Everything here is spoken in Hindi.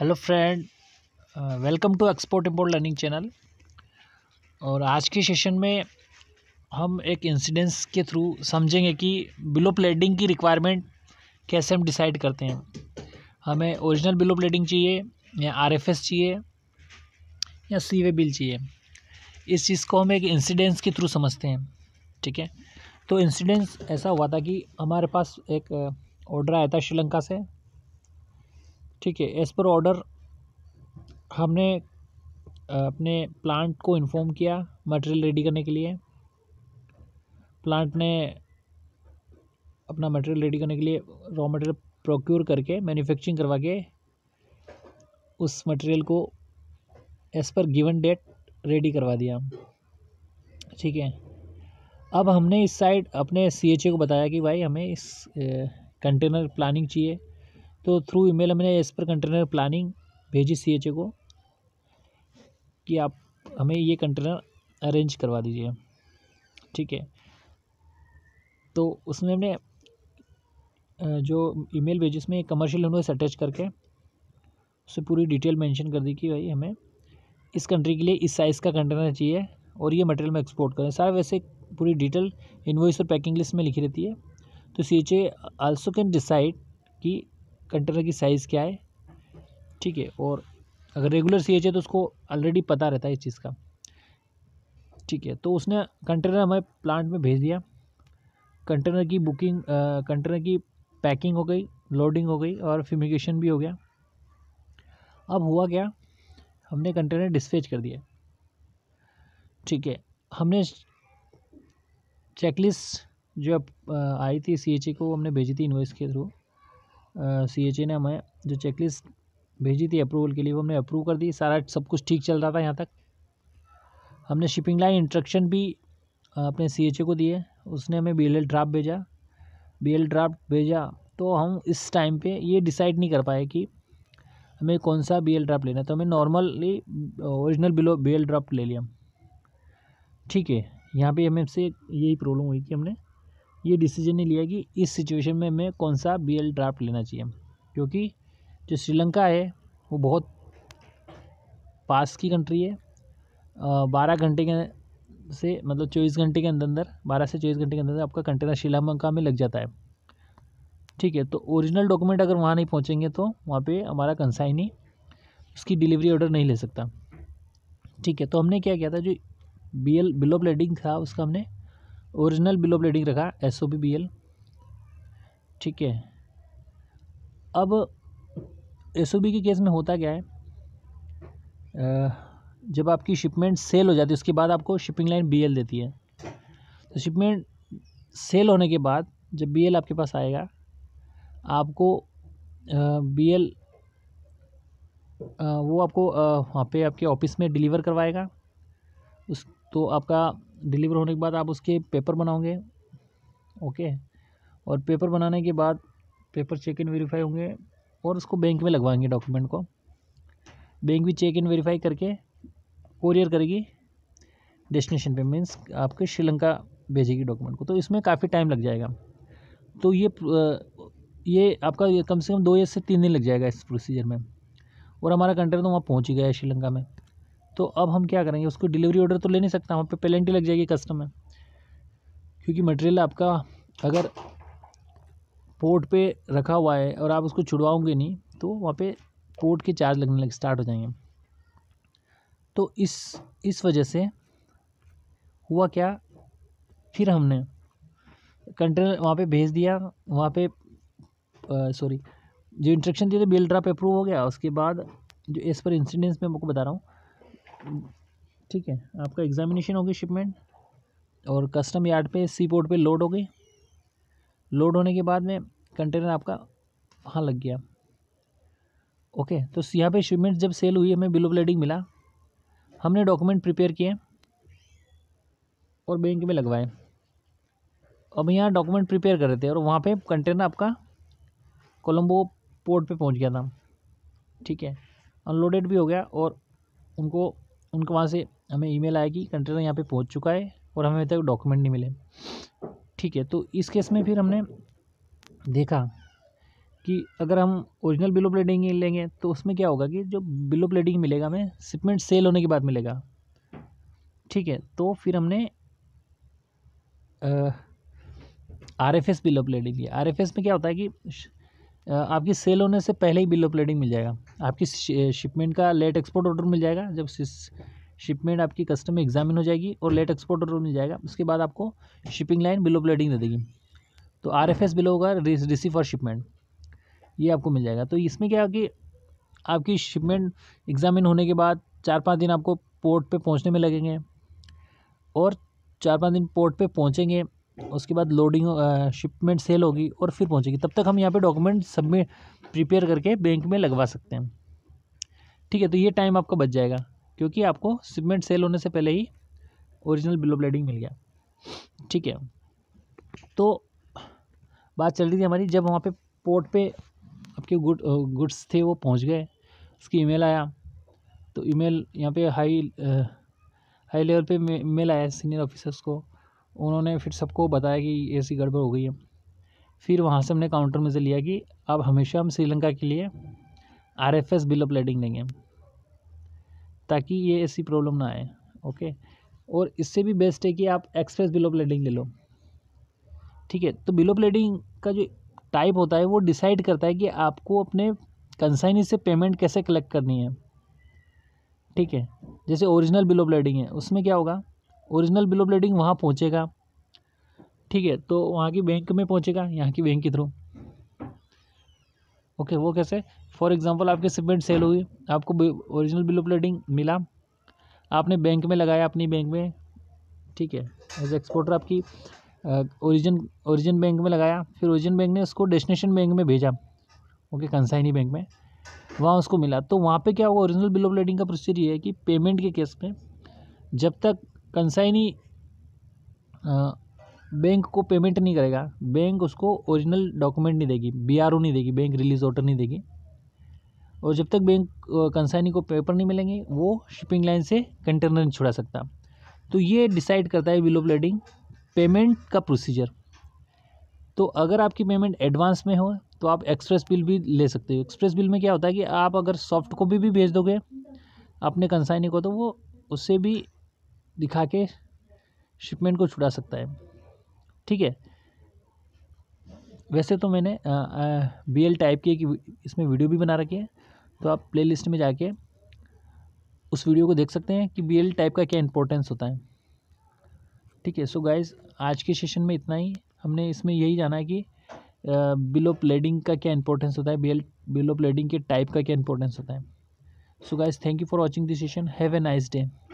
hello friend welcome to export import learning channel और आज के सेशन में हम एक इंसिडेंस के थ्रू समझेंगे कि बिलो प्लेडिंग की रिक्वायरमेंट कैसे हम डिसाइड करते हैं हमें ओरिजिनल बिलो प्लेडिंग चाहिए या आरएफएस चाहिए या सी वे बिल चाहिए इस चीज़ को हम एक इंसिडेंस के थ्रू समझते हैं ठीक है तो इंसिडेंस ऐसा हुआ था कि हमारे पास एक ऑर्डर uh, आया था श्रीलंका से ठीक है एज़ पर ऑर्डर हमने अपने प्लांट को इन्फॉर्म किया मटेरियल रेडी करने के लिए प्लांट ने अपना मटेरियल रेडी करने के लिए रॉ मटेरियल प्रोक्योर करके मैन्युफैक्चरिंग करवा के उस मटेरियल को as per given date ready करवा दिया ठीक है अब हमने इस साइड अपने सी एच ए को बताया कि भाई हमें इस कंटेनर प्लानिंग चाहिए तो थ्रू ईमेल हमने एस पर कंटेनर प्लानिंग भेजी सी को कि आप हमें ये कंटेनर अरेंज करवा दीजिए ठीक है तो उसमें हमने जो ईमेल भेजी उसमें कमर्शियल इन्वॉइस अटैच करके उससे पूरी डिटेल मेंशन कर दी कि भाई हमें इस कंट्री के लिए इस साइज़ का कंटेनर चाहिए और ये मटेरियल में एक्सपोर्ट करें सारा वैसे पूरी डिटेल इन्वॉइस और पैकिंग लिस्ट में लिखी रहती है तो C H A also can decide कि कंटेनर की साइज़ क्या है ठीक है और अगर रेगुलर सी है तो उसको ऑलरेडी पता रहता है इस चीज़ का ठीक है तो उसने कंटेनर हमारे प्लांट में भेज दिया कंटेनर की बुकिंग कंटेनर की पैकिंग हो गई लोडिंग हो गई और फ्यूमिगेशन भी हो गया अब हुआ क्या हमने कंटेनर डिस्पेज कर दिया ठीक है हमने चेकलिस्ट जो आई थी सी को हमने भेजी थी इन्वॉइस के थ्रू सी एच ए ने हमें जो चेकलिस्ट भेजी थी अप्रूवल के लिए वो हमने अप्रूव कर दी सारा सब कुछ ठीक चल रहा था यहाँ तक हमने शिपिंग लाइन इंस्ट्रक्शन भी अपने सी एच ए को दिए उसने हमें बी एल एल ड्राफ्ट भेजा बी एल ड्राफ्ट भेजा तो हम इस टाइम पे ये डिसाइड नहीं कर पाए कि हमें कौन सा बी एल ड्राफ्ट लेना है तो हमें normally original bill of B L draft ले लिया ठीक है यहाँ पे हमें से यही प्रॉब्लम हुई कि हमने ये डिसीजन नहीं लिया कि इस सिचुएशन में मैं कौन सा बी एल ड्राफ्ट लेना चाहिए क्योंकि जो श्रीलंका है वो बहुत पास की कंट्री है बारह घंटे के से मतलब चौबीस घंटे के अंदर अंदर बारह से चौबीस घंटे के अंदर आपका कंटेनर श्रीलंका में लग जाता है ठीक है तो ओरिजिनल डॉक्यूमेंट अगर वहाँ नहीं पहुँचेंगे तो वहाँ पे हमारा कंसाइनी उसकी डिलीवरी ऑर्डर नहीं ले सकता ठीक है तो हमने क्या किया था जो बी एल बिलो प्लेटिंग था उसका हमने ओरिजिनल बिल ऑफ रखा एस ओ बी एल ठीक है अब एस ओ बी के केस में होता क्या है जब आपकी शिपमेंट सेल हो जाती है उसके बाद आपको शिपिंग लाइन बी एल देती है तो शिपमेंट सेल होने के बाद जब बी एल आपके पास आएगा आपको बी एल वो आपको वहाँ पे आपके ऑफिस में डिलीवर करवाएगा उस तो आपका डिलीवर होने के बाद आप उसके पेपर बनाओगे ओके और पेपर बनाने के बाद पेपर चेक एंड वेरीफाई होंगे और उसको बैंक में लगवाएंगे डॉक्यूमेंट को बैंक भी चेक एंड वेरीफाई करके कोरियर करेगी डेस्टिनेशन पे मीन्स आपके श्रीलंका भेजेगी डॉक्यूमेंट को तो इसमें काफ़ी टाइम लग जाएगा तो ये ये आपका कम से कम दो या से तीन दिन लग जाएगा इस प्रोसीजर में और हमारा कंट्री तो वहाँ पहुँच ही गया है श्रीलंका में तो अब हम क्या करेंगे उसको डिलीवरी ऑर्डर तो ले नहीं सकता वहाँ पर पेलेंटी लग जाएगी कस्टम में क्योंकि मटेरियल आपका अगर पोर्ट पे रखा हुआ है और आप उसको छुड़वाओगे नहीं तो वहाँ पे पोर्ट के चार्ज लगने लगे स्टार्ट हो जाएंगे तो इस इस वजह से हुआ क्या फिर हमने कंटेनर वहाँ पे भेज दिया वहाँ पे सॉरी जो इंस्ट्रक्शन दिए थे बिल ड्राफ्ट अप्रूव हो गया उसके बाद जो इस पर इंसिडेंस में आपको बता रहा हूँ ठीक है आपका एग्ज़ामिनेशन होगी शिपमेंट और कस्टम यार्ड पे सी पोर्ट पे लोड हो गई लोड होने के बाद में कंटेनर आपका वहाँ लग गया ओके तो यहाँ पे शिपमेंट जब सेल हुई हमें बिलो ब्लेडिंग मिला हमने डॉक्यूमेंट प्रिपेयर किए और बैंक में लगवाए अब यहाँ डॉक्यूमेंट प्रिपेयर कर रहे थे और वहाँ पे कंटेनर आपका कोलम्बो पोर्ट पे पहुँच गया था ठीक है अनलोडेड भी हो गया और उनको उनके वहाँ से हमें ईमेल आएगी कंटेनर तो यहाँ पे पहुँच चुका है और हमें अभी तक डॉक्यूमेंट नहीं मिले ठीक है तो इस केस में फिर हमने देखा कि अगर हम ओरिजिनल बिलो प्लेटिंग लेंगे तो उसमें क्या होगा कि जो बिलो प्लेटिंग मिलेगा हमें शिपमेंट सेल होने के बाद मिलेगा ठीक है तो फिर हमने R F S bill of lading लिया आर एफ एस में क्या होता है कि आपकी सेल होने से पहले ही बिल ऑफ लेडिंग मिल जाएगा आपकी शिपमेंट का लेट एक्सपोर्ट ऑर्डर मिल जाएगा जब शिपमेंट आपकी कस्टमर एग्जामिन हो जाएगी और लेट एक्सपोर्ट ऑर्डर मिल जाएगा उसके बाद आपको shipping line bill of lading दे देगी तो आर एफ एस बिल होगा रिसीव फॉर शिपमेंट ये आपको मिल जाएगा तो इसमें क्या कि आपकी शिपमेंट एग्जामिन होने के बाद चार पाँच दिन आपको पोर्ट पर पहुँचने में लगेंगे और चार पाँच दिन पोर्ट पर पहुँचेंगे उसके बाद लोडिंग शिपमेंट सेल होगी और फिर पहुंचेगी तब तक हम यहाँ पे डॉक्यूमेंट सबमिट प्रिपेयर करके बैंक में लगवा सकते हैं ठीक है तो ये टाइम आपका बच जाएगा क्योंकि आपको शिपमेंट सेल होने से पहले ही ओरिजिनल बिलो ब्लेडिंग मिल गया ठीक है तो बात चल रही थी हमारी जब वहाँ पे पोर्ट पे आपके गुड गुड्स थे वो पहुँच गए उसकी ईमेल आया तो ईमेल यहाँ पे हाई हाई लेवल पे मेल आया सीनियर ऑफिसर्स को उन्होंने फिर सबको बताया कि ऐसी गड़बड़ हो गई है फिर वहाँ से हमने काउंटर में से लिया कि अब हमेशा हम श्रीलंका के लिए R F S bill of lading लेंगे ताकि ये ऐसी प्रॉब्लम ना आए ओके और इससे भी बेस्ट है कि आप एक्सप्रेस बिल ऑफ लेडिंग ले लो ठीक है तो बिल ऑफ लेडिंग का जो टाइप होता है वो डिसाइड करता है कि आपको अपने कंसाइनी से पेमेंट कैसे कलेक्ट करनी है ठीक है जैसे ओरिजिनल बिल ऑफ लेडिंग है उसमें क्या होगा ओरिजिनल बिल ऑफ लेडिंग वहाँ पहुँचेगा ठीक है तो वहाँ की बैंक में पहुँचेगा यहाँ की बैंक के थ्रू ओके वो कैसे फॉर एग्जांपल आपके सीमेंट सेल हुई आपको ओरिजिनल बिल ऑफ लेडिंग मिला आपने बैंक में लगाया अपनी बैंक में ठीक है एज एक्सपोर्टर आपकी ओरिजिन ओरिजिन बैंक में लगाया फिर ओरिजिन बैंक ने उसको डेस्टिनेशन बैंक में भेजा ओके कंसाइनी बैंक में वहाँ उसको मिला तो वहाँ पे क्या हुआ ओरिजिनल बिल ऑफ लेडिंग का प्रोसीजर ये है कि पेमेंट के केस में जब तक कंसाइनी बैंक को पेमेंट नहीं करेगा बैंक उसको ओरिजिनल डॉक्यूमेंट नहीं देगी बीआरओ नहीं देगी बैंक रिलीज ऑर्डर नहीं देगी और जब तक बैंक कंसाइनी को पेपर नहीं मिलेंगे वो शिपिंग लाइन से कंटेनर नहीं छुड़ा सकता तो ये डिसाइड करता है बिलो ब्लेडिंग पेमेंट का प्रोसीजर तो अगर आपकी पेमेंट एडवांस में हो तो आप एक्सप्रेस बिल भी ले सकते हो एक्सप्रेस बिल में क्या होता है कि आप अगर सॉफ्ट कॉपी भी भेज दोगे अपने कंसाइनी को तो वो उससे भी दिखा के शिपमेंट को छुड़ा सकता है ठीक है वैसे तो मैंने बी एल टाइप की एक इसमें वीडियो भी बना रखी है तो आप प्ले लिस्ट में जाके उस वीडियो को देख सकते हैं कि बी एल टाइप का क्या इंपॉर्टेंस होता है ठीक है सो गाइज आज के सेशन में इतना ही हमने इसमें यही जाना है कि बिलो प्लेडिंग का क्या इंपॉर्टेंस होता है बी एल बिलो प्लेडिंग के टाइप का क्या इंपॉर्टेंस होता है so guys thank you for watching this session have a nice day